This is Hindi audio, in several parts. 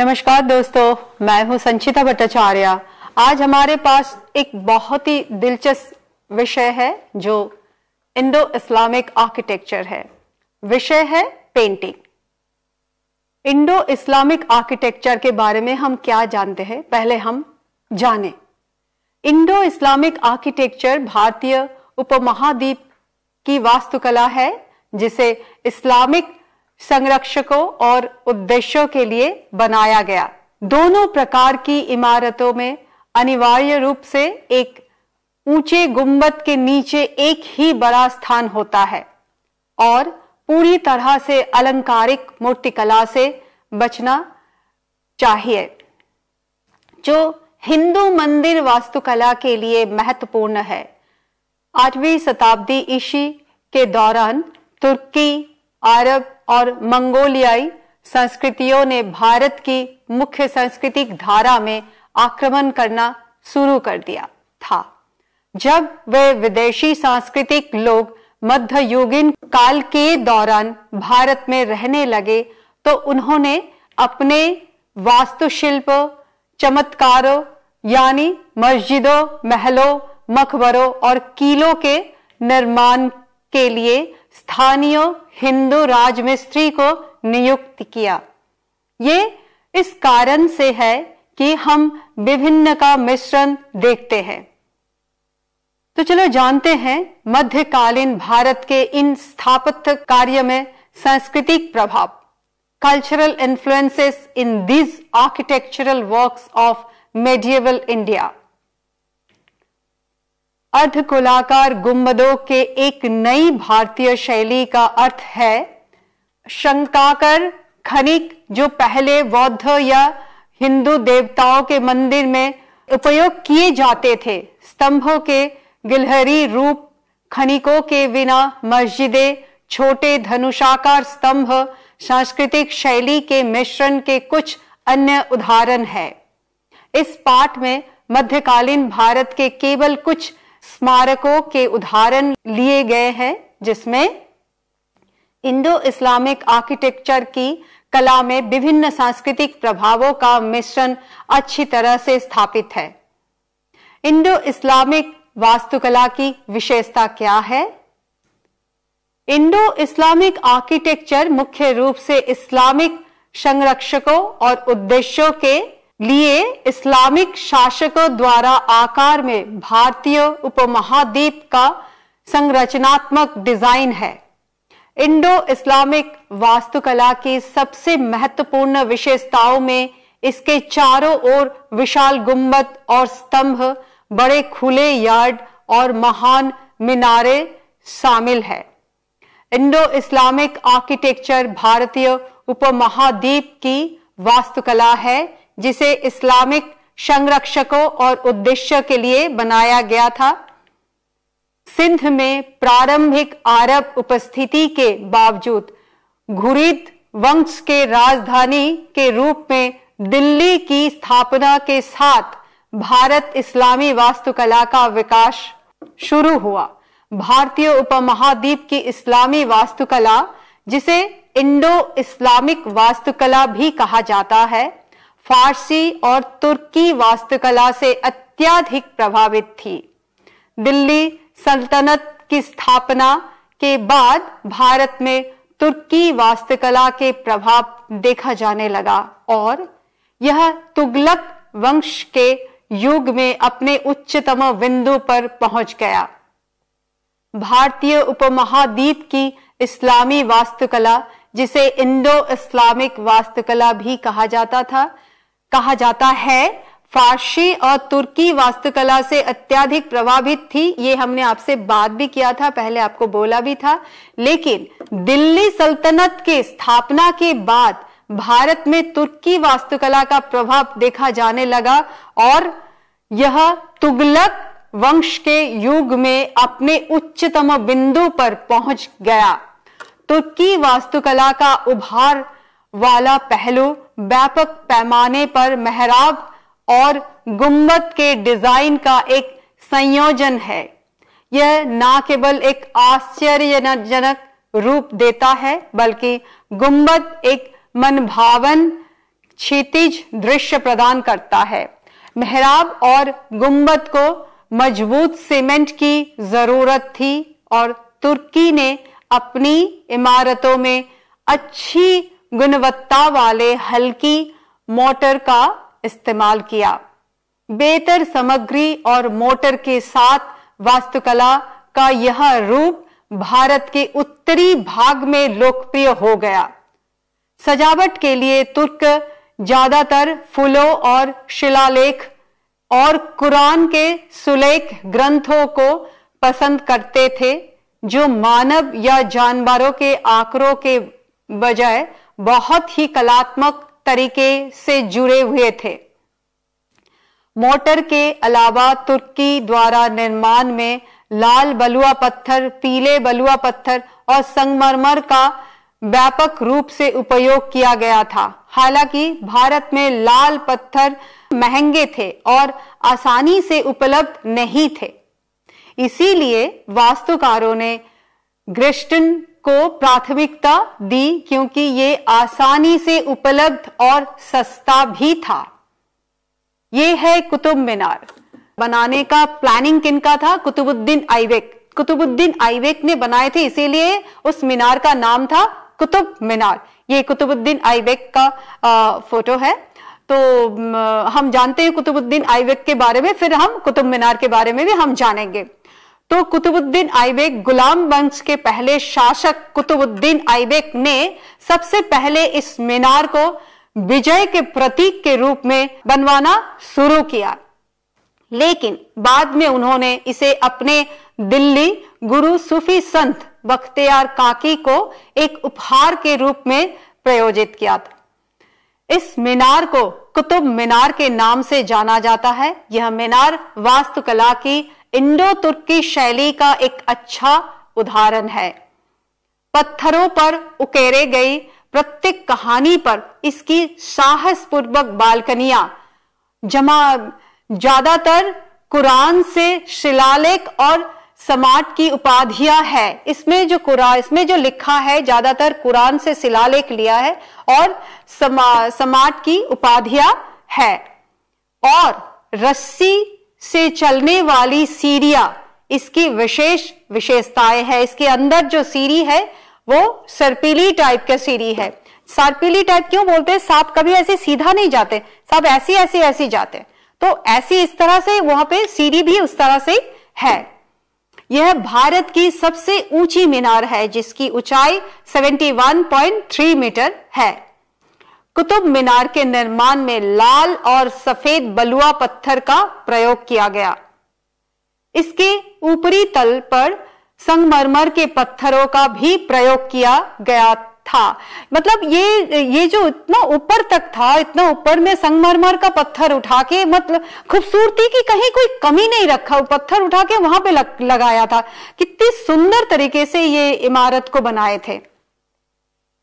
नमस्कार दोस्तों मैं हूं संचिता भट्टाचार्य आज हमारे पास एक बहुत ही दिलचस्प विषय है जो इंडो इस्लामिक आर्किटेक्चर है विषय है पेंटिंग इंडो इस्लामिक आर्किटेक्चर के बारे में हम क्या जानते हैं पहले हम जाने इंडो इस्लामिक आर्किटेक्चर भारतीय उपमहाद्वीप की वास्तुकला है जिसे इस्लामिक संरक्षकों और उद्देश्यों के लिए बनाया गया दोनों प्रकार की इमारतों में अनिवार्य रूप से एक ऊंचे गुंबद के नीचे एक ही बड़ा स्थान होता है और पूरी तरह से अलंकारिक मूर्तिकला से बचना चाहिए जो हिंदू मंदिर वास्तुकला के लिए महत्वपूर्ण है आठवीं शताब्दी ईशी के दौरान तुर्की अरब और मंगोलियाई संस्कृतियों ने भारत की मुख्य सांस्कृतिक धारा में आक्रमण करना शुरू कर दिया था जब वे विदेशी सांस्कृतिक लोग मध्ययुगीन काल के दौरान भारत में रहने लगे तो उन्होंने अपने वास्तुशिल्प चमत्कारों यानी मस्जिदों महलों मकबरों और किलों के निर्माण के लिए स्थानीय हिंदू राज को नियुक्त किया ये इस कारण से है कि हम विभिन्न का मिश्रण देखते हैं तो चलो जानते हैं मध्यकालीन भारत के इन स्थापत्य कार्य में सांस्कृतिक प्रभाव cultural influences in these architectural works of medieval India अर्धगोलाकार गुम्बदों के एक नई भारतीय शैली का अर्थ है शंकाकर खनिक जो पहले बौद्ध या हिंदू देवताओं के मंदिर में उपयोग किए जाते थे स्तंभों के गिलहरी रूप खनिकों के बिना मस्जिदें छोटे धनुषाकार स्तंभ सांस्कृतिक शैली के मिश्रण के कुछ अन्य उदाहरण है इस पाठ में मध्यकालीन भारत के केवल कुछ स्मारकों के उदाहरण लिए गए हैं जिसमें इंडो इस्लामिक आर्किटेक्चर की कला में विभिन्न सांस्कृतिक प्रभावों का मिश्रण अच्छी तरह से स्थापित है इंडो इस्लामिक वास्तुकला की विशेषता क्या है इंडो इस्लामिक आर्किटेक्चर मुख्य रूप से इस्लामिक संरक्षकों और उद्देश्यों के लिए इस्लामिक शासकों द्वारा आकार में भारतीय उपमहाद्वीप का संरचनात्मक डिजाइन है इंडो इस्लामिक वास्तुकला की सबसे महत्वपूर्ण विशेषताओं में इसके चारों ओर विशाल गुंबद और स्तंभ बड़े खुले यार्ड और महान मीनारे शामिल है इंडो इस्लामिक आर्किटेक्चर भारतीय उपमहाद्वीप की वास्तुकला है जिसे इस्लामिक संरक्षकों और उद्देश्य के लिए बनाया गया था सिंध में प्रारंभिक अरब उपस्थिति के बावजूद घुरीद वंश के राजधानी के रूप में दिल्ली की स्थापना के साथ भारत इस्लामी वास्तुकला का विकास शुरू हुआ भारतीय उपमहाद्वीप की इस्लामी वास्तुकला जिसे इंडो इस्लामिक वास्तुकला भी कहा जाता है फारसी और तुर्की वास्तुकला से अत्याधिक प्रभावित थी दिल्ली सल्तनत की स्थापना के बाद भारत में तुर्की वास्तुकला के प्रभाव देखा जाने लगा और यह तुगलक वंश के युग में अपने उच्चतम बिंदु पर पहुंच गया भारतीय उपमहाद्वीप की इस्लामी वास्तुकला जिसे इंडो इस्लामिक वास्तुकला भी कहा जाता था कहा जाता है फारसी और तुर्की वास्तुकला से अत्याधिक प्रभावित थी ये हमने आपसे बात भी किया था पहले आपको बोला भी था लेकिन दिल्ली सल्तनत के स्थापना के बाद भारत में तुर्की वास्तुकला का प्रभाव देखा जाने लगा और यह तुगलक वंश के युग में अपने उच्चतम बिंदु पर पहुंच गया तुर्की वास्तुकला का उभार वाला पहलू व्यापक पैमाने पर मेहराब और गुम्बद के डिजाइन का एक संयोजन है यह न केवल एक आश्चर्यजनक रूप देता है बल्कि गुम्बद एक मनभावन क्षितिज दृश्य प्रदान करता है मेहराब और गुम्बद को मजबूत सीमेंट की जरूरत थी और तुर्की ने अपनी इमारतों में अच्छी गुणवत्ता वाले हल्की मोटर का इस्तेमाल किया बेहतर सामग्री और मोटर के साथ वास्तुकला का यह रूप भारत के उत्तरी भाग में लोकप्रिय हो गया सजावट के लिए तुर्क ज्यादातर फूलों और शिलालेख और कुरान के सुलेख ग्रंथों को पसंद करते थे जो मानव या जानवरों के आकरों के बजाय बहुत ही कलात्मक तरीके से जुड़े हुए थे मोटर के अलावा तुर्की द्वारा निर्माण में लाल बलुआ पत्थर पीले बलुआ पत्थर और संगमरमर का व्यापक रूप से उपयोग किया गया था हालांकि भारत में लाल पत्थर महंगे थे और आसानी से उपलब्ध नहीं थे इसीलिए वास्तुकारों ने ग्रिस्टन को प्राथमिकता दी क्योंकि ये आसानी से उपलब्ध और सस्ता भी था ये है कुतुब मीनार बनाने का प्लानिंग किनका था कुतुबुद्दीन आइबेक कुतुबुद्दीन आइबेक ने बनाए थे इसीलिए उस मीनार का नाम था कुतुब मीनार ये कुतुबुद्दीन आइबेक का आ, फोटो है तो हम जानते हैं कुतुबुद्दीन आइबेक के बारे में फिर हम कुतुब मीनार के बारे में भी हम जानेंगे तो कुतुबुद्दीन आईबेक गुलाम वंश के पहले शासक कुतुबुद्दीन आईबेक ने सबसे पहले इस मीनार को विजय के प्रतीक के रूप में बनवाना शुरू किया लेकिन बाद में उन्होंने इसे अपने दिल्ली गुरु सूफी संत बख्तियार काकी को एक उपहार के रूप में प्रयोजित किया था इस मीनार को कुतुब मीनार के नाम से जाना जाता है यह मीनार वास्तुकला की इंडो तुर्की शैली का एक अच्छा उदाहरण है पत्थरों पर उकेरे गई प्रत्येक कहानी पर इसकी साहसपूर्वक बालकनिया जमा ज्यादातर कुरान से शिलालेख और समाट की उपाधियां है इसमें जो कुरान इसमें जो लिखा है ज्यादातर कुरान से शिलालेख लिया है और समा समाट की उपाधियां है और रस्सी से चलने वाली सीरिया इसकी विशेष विशेषताएं है इसके अंदर जो सीरी है वो सर्पीली टाइप का सीरी है सर्पीली टाइप क्यों बोलते हैं सांप कभी ऐसे सीधा नहीं जाते सांप ऐसी ऐसी ऐसी जाते तो ऐसी इस तरह से वहां पे सीरी भी उस तरह से है यह भारत की सबसे ऊंची मीनार है जिसकी ऊंचाई 71.3 मीटर है कुतुब मीनार के निर्माण में लाल और सफेद बलुआ पत्थर का प्रयोग किया गया इसके ऊपरी तल पर संगमरमर के पत्थरों का भी प्रयोग किया गया था मतलब ये ये जो इतना ऊपर तक था इतना ऊपर में संगमरमर का पत्थर उठा के मतलब खूबसूरती की कहीं कोई कमी नहीं रखा पत्थर उठा के वहां पे लग, लगाया था कितनी सुंदर तरीके से ये इमारत को बनाए थे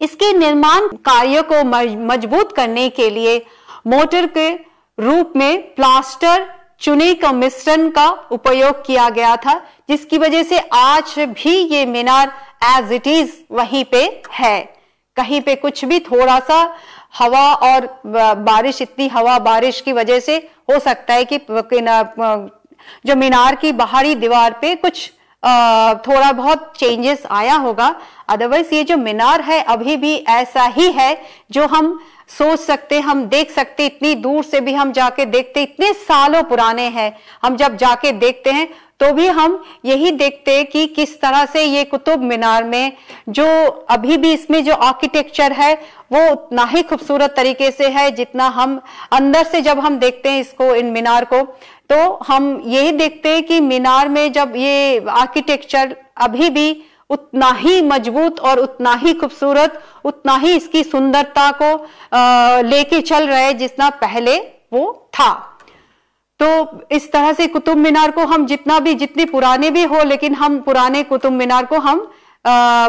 इसके निर्माण कार्य को मजबूत करने के लिए मोटर के रूप में प्लास्टर चुने का मिश्रण का उपयोग किया गया था जिसकी वजह से आज भी ये मीनार एज इट इज वहीं पे है कहीं पे कुछ भी थोड़ा सा हवा और बारिश इतनी हवा बारिश की वजह से हो सकता है कि जो मीनार की बाहरी दीवार पे कुछ थोड़ा बहुत चेंजेस आया होगा अदरवाइज ये जो मीनार है अभी भी ऐसा ही है जो हम सोच सकते हम देख सकते इतनी दूर से भी हम जाके देखते इतने सालों पुराने हैं हम जब जाके देखते हैं तो भी हम यही देखते कि किस तरह से ये कुतुब मीनार में जो अभी भी इसमें जो आर्किटेक्चर है वो उतना ही खूबसूरत तरीके से है जितना हम अंदर से जब हम देखते हैं इसको इन मीनार को तो हम यही देखते हैं कि मीनार में जब ये आर्किटेक्चर अभी भी उतना ही मजबूत और उतना ही खूबसूरत उतना ही इसकी सुंदरता को लेके चल रहे जितना पहले वो था तो इस तरह से कुतुब मीनार को हम जितना भी जितने पुराने भी हो लेकिन हम पुराने कुतुब मीनार को हम आ,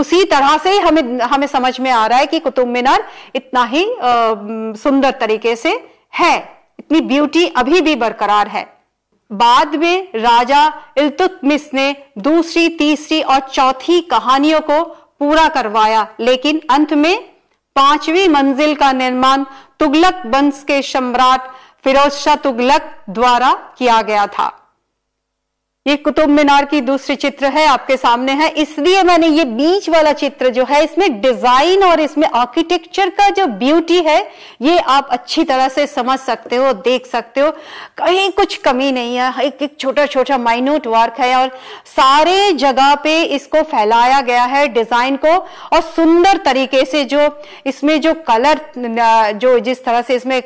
उसी तरह से हमें हमें समझ में आ रहा है कि कुतुब मीनार इतना ही आ, सुंदर तरीके से है इतनी ब्यूटी अभी भी बरकरार है बाद में राजा इल्तुतमिस ने दूसरी तीसरी और चौथी कहानियों को पूरा करवाया लेकिन अंत में पांचवी मंजिल का निर्माण तुगलक वंश के सम्राट फिरोज शाह तुगलक द्वारा किया गया था ये कुतुब मीनार की दूसरी चित्र है आपके सामने है इसलिए मैंने ये बीच वाला चित्र जो है इसमें डिजाइन और इसमें आर्किटेक्चर का जो ब्यूटी है ये आप अच्छी तरह से समझ सकते हो देख सकते हो कहीं कुछ कमी नहीं है एक एक छोटा छोटा माइन्यूट वर्क है और सारे जगह पे इसको फैलाया गया है डिजाइन को और सुंदर तरीके से जो इसमें जो कलर जो जिस तरह से इसमें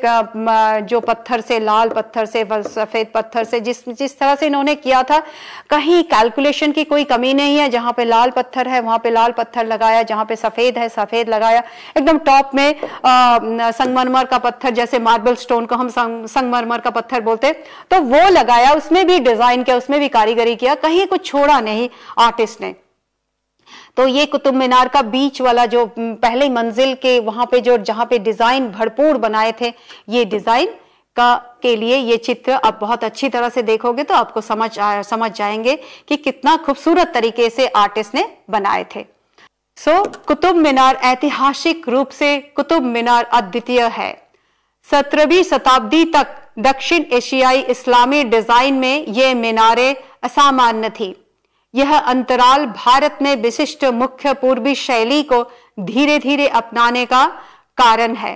जो पत्थर से लाल पत्थर से सफेद पत्थर से जिस जिस तरह से इन्होंने किया था कहीं कैलकुलेशन की कोई कमी नहीं है जहां पे लाल पत्थर है वहां पे लाल पत्थर लगाया जहां पे सफेद है सफेद लगाया एकदम टॉप में संगमरमर का पत्थर जैसे मार्बल स्टोन को हम संग, संगमरमर का पत्थर बोलते तो वो लगाया उसमें भी डिजाइन किया उसमें भी कारीगरी किया कहीं कुछ छोड़ा नहीं आर्टिस्ट ने तो ये कुतुब मीनार का बीच वाला जो पहले मंजिल के वहां पे जो जहां पे डिजाइन भरपूर बनाए थे ये डिजाइन का के लिए ये चित्र आप बहुत अच्छी तरह से देखोगे तो आपको समझ आ, समझ जाएंगे कि कितना खूबसूरत तरीके से आर्टिस्ट ने बनाए थे सो so, कुतुब मीनार ऐतिहासिक रूप से कुतुब मीनार अद्वितीय है सत्रहवीं शताब्दी तक दक्षिण एशियाई इस्लामी डिजाइन में ये मीनारे असामान्य थी यह अंतराल भारत में विशिष्ट मुख्य पूर्वी शैली को धीरे धीरे अपनाने का कारण है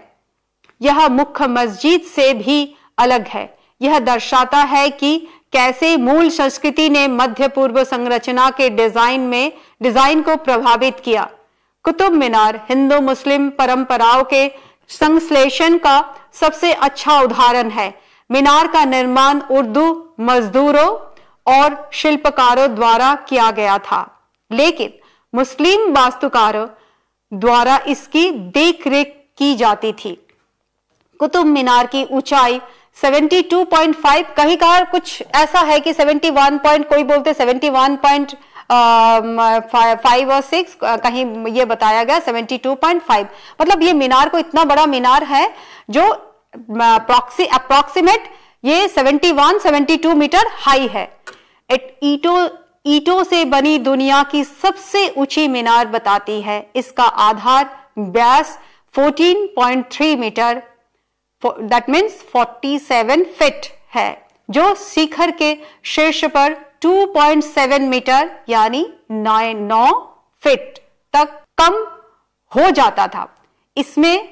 यह मुख्य मस्जिद से भी अलग है यह दर्शाता है कि कैसे मूल संस्कृति ने मध्य पूर्व संरचना के डिजाइन में डिजाइन को प्रभावित किया कुतुब मीनार हिंदू मुस्लिम परंपराओं के संश्लेषण का सबसे अच्छा उदाहरण है मीनार का निर्माण उर्दू मजदूरों और शिल्पकारों द्वारा किया गया था लेकिन मुस्लिम वास्तुकारों द्वारा इसकी देखरेख की जाती थी कुतुब मीनार की ऊंचाई 72.5 कहीं कहा कुछ ऐसा है कि 71 पॉइंट कोई बोलते 71 फाइव और सिक्स कहीं ये बताया गया 72.5 मतलब ये मीनार को इतना बड़ा मीनार है जो ये सेवेंटी ये 71 72 मीटर हाई है इट ईटो ईटो से बनी दुनिया की सबसे ऊंची मीनार बताती है इसका आधार व्यास 14.3 मीटर दैट मीन्स 47 फिट है जो शिखर के शीर्ष पर 2.7 मीटर यानी नौ फिट तक कम हो जाता था इसमें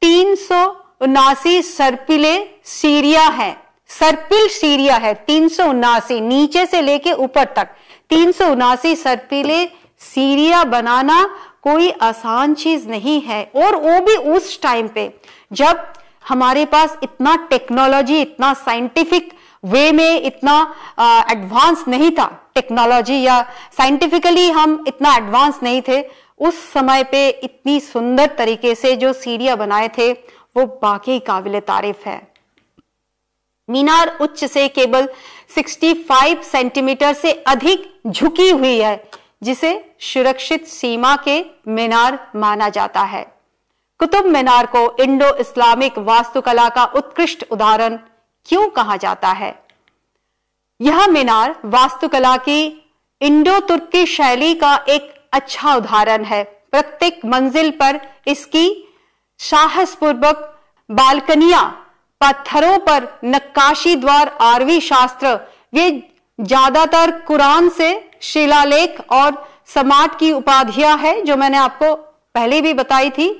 तीन सौ उनासी सर्पिले सीरिया है सर्पिल सीरिया है तीन सौ उनासी नीचे से लेके ऊपर तक तीन सौ उनासी सर्पिले सीरिया बनाना कोई आसान चीज नहीं है और वो भी उस टाइम पे जब हमारे पास इतना टेक्नोलॉजी इतना साइंटिफिक वे में इतना एडवांस नहीं था टेक्नोलॉजी या साइंटिफिकली हम इतना एडवांस नहीं थे उस समय पे इतनी सुंदर तरीके से जो सीढ़िया बनाए थे वो बाकी काबिल तारीफ है मीनार उच्च से केवल 65 सेंटीमीटर से अधिक झुकी हुई है जिसे सुरक्षित सीमा के मीनार माना जाता है कुतुब मीनार को इंडो इस्लामिक वास्तुकला का उत्कृष्ट उदाहरण क्यों कहा जाता है यह मीनार वास्तुकला की इंडो तुर्की शैली का एक अच्छा उदाहरण है प्रत्येक मंजिल पर इसकी साहसपूर्वक बालकनिया पत्थरों पर नक्काशी द्वार आरवी शास्त्र ये ज्यादातर कुरान से शिलालेख और समाट की उपाधियां है जो मैंने आपको पहले भी बताई थी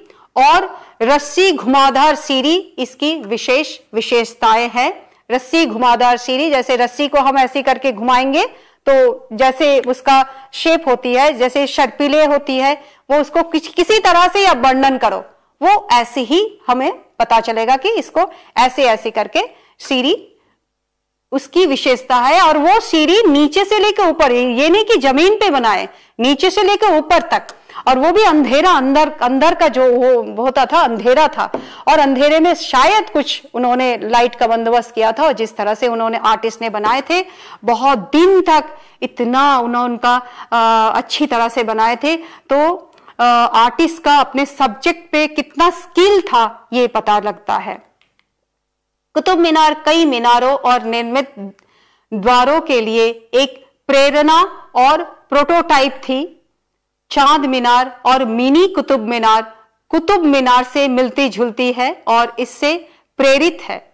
और रस्सी घुमाधार सीरी इसकी विशेष विशेषताएं हैं रस्सी घुमाधार सीरी जैसे रस्सी को हम ऐसी करके घुमाएंगे तो जैसे उसका शेप होती है जैसे शर्पीले होती है वो उसको किस, किसी तरह से या वर्णन करो वो ऐसे ही हमें पता चलेगा कि इसको ऐसे ऐसे करके सीरी उसकी विशेषता है और वो सीरी नीचे से लेकर ऊपर ये नहीं कि जमीन पे बनाए नीचे से लेकर ऊपर तक और वो भी अंधेरा अंदर अंदर का जो वो होता था अंधेरा था और अंधेरे में शायद कुछ उन्होंने लाइट का बंदोबस्त किया था और जिस तरह से उन्होंने आर्टिस्ट ने बनाए थे बहुत दिन तक इतना उन्होंने उनका अच्छी तरह से बनाए थे तो आर्टिस्ट का अपने सब्जेक्ट पे कितना स्किल था ये पता लगता है कुतुब मीनार कई मीनारों और निर्मित द्वारों के लिए एक प्रेरणा और प्रोटोटाइप थी चांद मीनार और मिनी कुतुब मीनार कुतुब मीनार से मिलती जुलती है और इससे प्रेरित है